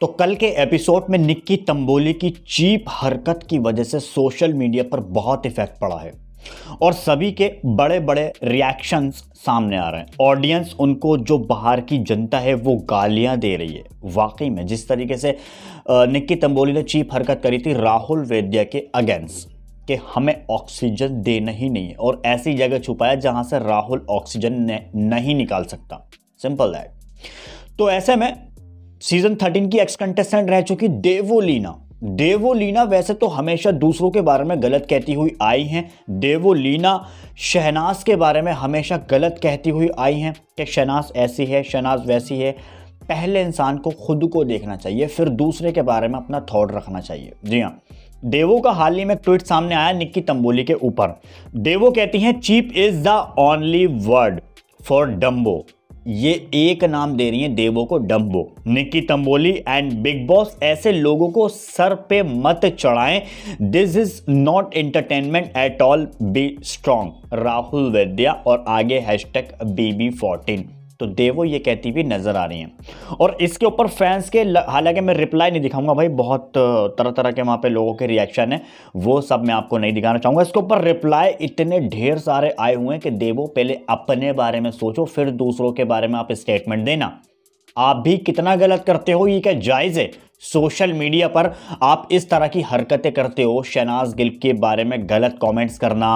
तो कल के एपिसोड में निक्की तंबोली की चीप हरकत की वजह से सोशल मीडिया पर बहुत इफेक्ट पड़ा है और सभी के बड़े बड़े रिएक्शंस सामने आ रहे हैं ऑडियंस उनको जो बाहर की जनता है वो गालियां दे रही है वाकई में जिस तरीके से निक्की तंबोली ने चीप हरकत करी थी राहुल वेद्या के अगेंस्ट कि हमें ऑक्सीजन देना ही नहीं है और ऐसी जगह छुपाया जहां से राहुल ऑक्सीजन नहीं निकाल सकता सिंपल दैट तो ऐसे में सीजन थर्टीन की एक्स कंटेस्टेंट रह चुकी देवोलीना देवोलीना वैसे तो हमेशा दूसरों के बारे में गलत कहती हुई आई हैं देवोलीना शहनाज के बारे में हमेशा गलत कहती हुई आई हैं कि शहनाज ऐसी है शहनाज वैसी है पहले इंसान को खुद को देखना चाहिए फिर दूसरे के बारे में अपना थॉट रखना चाहिए जी हाँ देवो का हाल ही में ट्वीट सामने आया निक्की तंबोली के ऊपर देवो कहती हैं cheap is the only word for dumbo ये एक नाम दे रही हैं देवो को dumbo Nikki Tamboli and Bigg Boss ऐसे लोगों को सर पे मत चढ़ाएं this is not entertainment at all be strong Rahul Vaidya और आगे हैशटैग बीबी फोर्टीन तो देवो ये कहती हुई नज़र आ रही हैं और इसके ऊपर फैंस के हालांकि मैं रिप्लाई नहीं दिखाऊंगा भाई बहुत तरह तरह के वहाँ पे लोगों के रिएक्शन है वो सब मैं आपको नहीं दिखाना चाहूँगा इसके ऊपर रिप्लाई इतने ढेर सारे आए हुए हैं कि देवो पहले अपने बारे में सोचो फिर दूसरों के बारे में आप स्टेटमेंट देना आप भी कितना गलत करते हो ये क्या जायज़ है सोशल मीडिया पर आप इस तरह की हरकतें करते हो शहनाज गिल के बारे में गलत कमेंट्स करना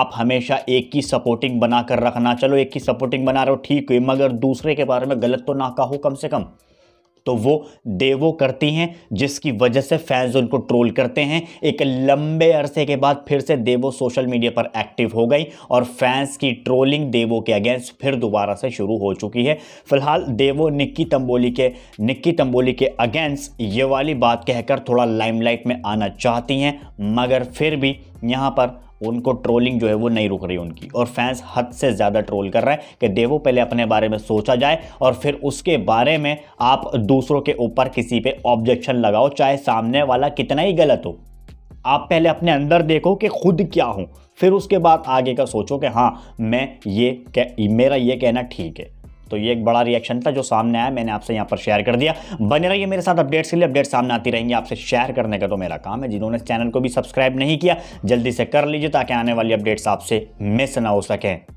आप हमेशा एक की सपोर्टिंग बनाकर रखना चलो एक की सपोर्टिंग बना रहे हो ठीक है मगर दूसरे के बारे में गलत तो ना कहो कम से कम तो वो देवो करती हैं जिसकी वजह से फैंस उनको ट्रोल करते हैं एक लंबे अरसे के बाद फिर से देवो सोशल मीडिया पर एक्टिव हो गई और फैंस की ट्रोलिंग देवो के अगेंस्ट फिर दोबारा से शुरू हो चुकी है फिलहाल देवो निक्की तंबोली के निक्की तंबोली के अगेंस्ट ये वाली बात कहकर थोड़ा लाइमलाइट में आना चाहती हैं मगर फिर भी यहाँ पर उनको ट्रोलिंग जो है वो नहीं रुक रही उनकी और फैंस हद से ज़्यादा ट्रोल कर रहे हैं कि देवो पहले अपने बारे में सोचा जाए और फिर उसके बारे में आप दूसरों के ऊपर किसी पे ऑब्जेक्शन लगाओ चाहे सामने वाला कितना ही गलत हो आप पहले अपने अंदर देखो कि खुद क्या हूँ फिर उसके बाद आगे का सोचो कि हाँ मैं ये कह, मेरा ये कहना ठीक है तो ये एक बड़ा रिएक्शन था जो सामने आया मैंने आपसे यहाँ पर शेयर कर दिया बने रहिए मेरे साथ अपडेट्स के लिए अपडेट सामने आती रहेंगी आपसे शेयर करने का तो मेरा काम है जिन्होंने चैनल को भी सब्सक्राइब नहीं किया जल्दी से कर लीजिए ताकि आने वाली अपडेट्स आपसे मिस ना हो सकें